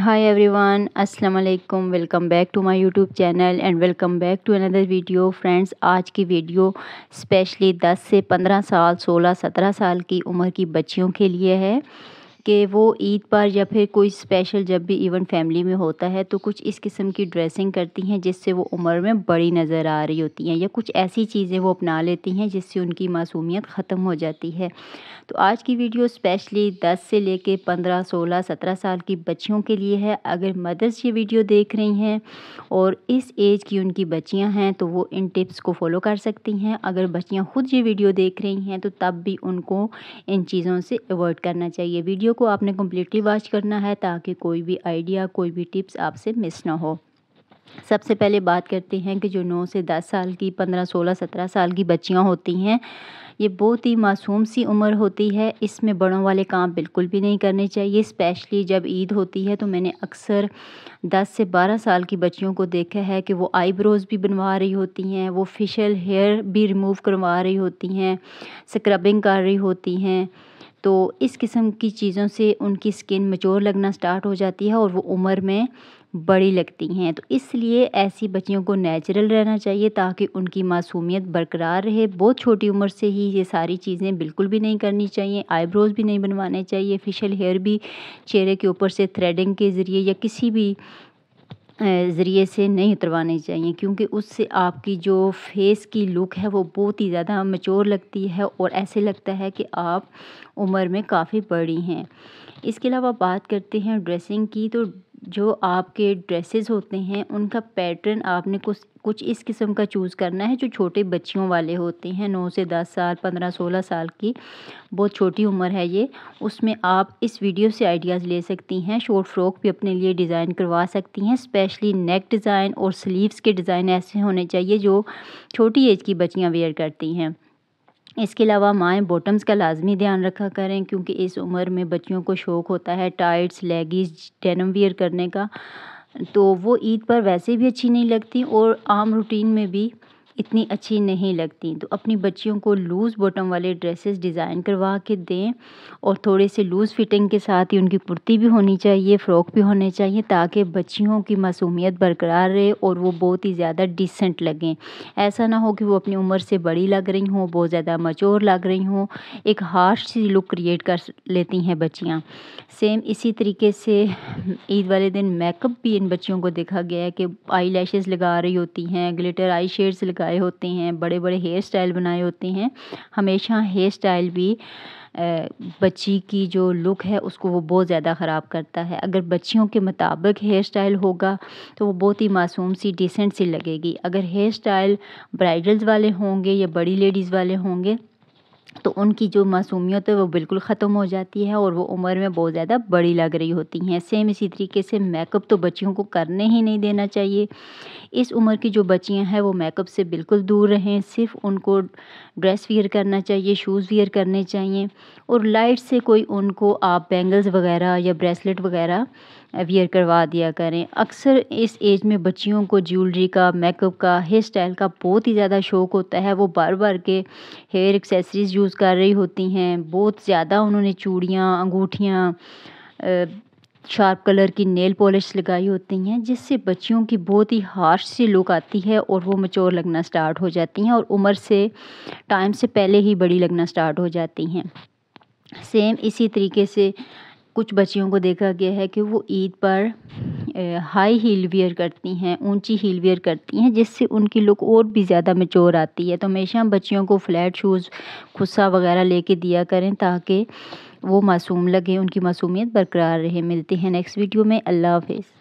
high everyone अस्सलाम वालेकुम welcome back to my YouTube channel and welcome back to another video friends आज की video specially 10 से 15 साल 16 17 साल की उम्र की बच्चियों के लिए है कि वो ईद पर या फिर कोई स्पेशल जब भी इवन फैमिली में होता है तो कुछ इस किस्म की ड्रेसिंग करती हैं जिससे वो उम्र में बड़ी नज़र आ रही होती हैं या कुछ ऐसी चीज़ें वो अपना लेती हैं जिससे उनकी मासूमियत ख़त्म हो जाती है तो आज की वीडियो स्पेशली दस से ले कर पंद्रह सोलह सत्रह साल की बच्चियों के लिए है अगर मदर्स ये वीडियो देख रही हैं और इस एज की उनकी बच्चियाँ हैं तो वो इन टिप्स को फॉलो कर सकती हैं अगर बच्चियाँ खुद ये वीडियो देख रही हैं तो तब भी उनको इन चीज़ों से अवॉइड करना चाहिए वीडियो को आपने कम्प्लीटली वॉच करना है ताकि कोई भी आइडिया कोई भी टिप्स आपसे मिस ना हो सबसे पहले बात करते हैं कि जो नौ से दस साल की पंद्रह सोलह सत्रह साल की बच्चियां होती हैं ये बहुत ही मासूम सी उम्र होती है इसमें बड़ों वाले काम बिल्कुल भी नहीं करने चाहिए स्पेशली जब ईद होती है तो मैंने अक्सर 10 से 12 साल की बच्चियों को देखा है कि वो आईब्रोज़ भी बनवा रही होती हैं वो फेशियल हेयर भी रिमूव करवा रही होती हैं स्क्रबिंग कर रही होती हैं तो इस किस्म की चीज़ों से उनकी स्किन मचोर लगना स्टार्ट हो जाती है और वो उम्र में बड़ी लगती हैं तो इसलिए ऐसी बच्चियों को नेचुरल रहना चाहिए ताकि उनकी मासूमियत बरकरार रहे बहुत छोटी उम्र से ही ये सारी चीज़ें बिल्कुल भी नहीं करनी चाहिए आईब्रोज़ भी नहीं बनवाने चाहिए फेशियल हेयर भी चेहरे के ऊपर से थ्रेडिंग के ज़रिए या किसी भी ज़रिए से नहीं उतरवाने चाहिए क्योंकि उससे आपकी जो फेस की लुक है वो बहुत ही ज़्यादा मचोर लगती है और ऐसे लगता है कि आप उम्र में काफ़ी बड़ी हैं इसके अलावा बात करते हैं ड्रेसिंग की तो जो आपके ड्रेसेस होते हैं उनका पैटर्न आपने कुछ कुछ इस किस्म का चूज़ करना है जो छोटे बच्चियों वाले होते हैं नौ से दस साल पंद्रह सोलह साल की बहुत छोटी उम्र है ये उसमें आप इस वीडियो से आइडियाज़ ले सकती हैं शॉर्ट फ्रॉक भी अपने लिए डिज़ाइन करवा सकती हैं स्पेशली नेक डिज़ाइन और स्लीव्स के डिज़ाइन ऐसे होने चाहिए जो छोटी एज की बच्चियाँ वेयर करती हैं इसके अलावा माएँ बॉटम्स का लाजमी ध्यान रखा करें क्योंकि इस उम्र में बच्चियों को शौक़ होता है टाइट्स लेगीज़ डेनम वियर करने का तो वो ईद पर वैसे भी अच्छी नहीं लगती और आम रूटीन में भी इतनी अच्छी नहीं लगती तो अपनी बच्चियों को लूज़ बॉटम वाले ड्रेसेस डिज़ाइन करवा के दें और थोड़े से लूज़ फिटिंग के साथ ही उनकी कुर्ती भी होनी चाहिए फ़्रॉक भी होने चाहिए ताकि बच्चियों की मासूमियत बरकरार रहे और वो बहुत ही ज़्यादा डिसेंट लगें ऐसा ना हो कि वो अपनी उम्र से बड़ी लग रही हों बहुत ज़्यादा मचोर लग रही हों एक हार्श सी लुक क्रिएट कर लेती हैं बच्चियाँ सेम इसी तरीके से ईद वाले दिन मेकअप भी इन बच्चियों को देखा गया है कि आई लगा रही होती हैं ग्लिटर आई शेड्स लगा लगाए होते हैं बड़े बड़े हेयर स्टाइल बनाए होते हैं हमेशा हेयर स्टाइल भी बच्ची की जो लुक है उसको वो बहुत ज़्यादा ख़राब करता है अगर बच्चियों के मुताबिक हेयर स्टाइल होगा तो वो बहुत ही मासूम सी डिसेंट सी लगेगी अगर हेयर स्टाइल ब्राइडल्स वाले होंगे या बड़ी लेडीज़ वाले होंगे तो उनकी जो मासूमियत है वो बिल्कुल ख़त्म हो जाती है और वो उम्र में बहुत ज़्यादा बड़ी लग रही होती हैं सेम इसी तरीके से मेकअप तो बच्चियों को करने ही नहीं देना चाहिए इस उम्र की जो बच्चियां हैं वो मेकअप से बिल्कुल दूर रहें सिर्फ उनको ड्रेस वियर करना चाहिए शूज़ वियर करने चाहिए और लाइट से कोई उनको आप बैंगल्स वगैरह या ब्रेसलेट वगैरह वियर करवा दिया करें अक्सर इस एज में बच्चियों को ज्वेलरी का मेकअप का हेयर स्टाइल का बहुत ही ज़्यादा शौक़ होता है वो बार बार के हेयर एक्सेसरीज़ चीज़ यूज़ कर रही होती हैं बहुत ज़्यादा उन्होंने चूड़ियाँ अंगूठियाँ शार्प कलर की नेल पॉलिश लगाई होती हैं जिससे बच्चियों की बहुत ही हार्श सी लुक आती है और वो मचोर लगना स्टार्ट हो जाती हैं और उम्र से टाइम से पहले ही बड़ी लगना स्टार्ट हो जाती हैं सेम इसी तरीके से कुछ बच्चियों को देखा गया है कि वो ईद पर हाई हील वियर करती हैं ऊंची हील वियर करती हैं जिससे उनकी लुक और भी ज़्यादा मेचोर आती है तो हमेशा बच्चियों को फ्लैट शूज़ खुस्सा वगैरह लेके दिया करें ताकि वो मासूम लगे उनकी मासूमियत बरकरार रहे मिलते हैं नेक्स्ट वीडियो में अल्लाह हाफिज़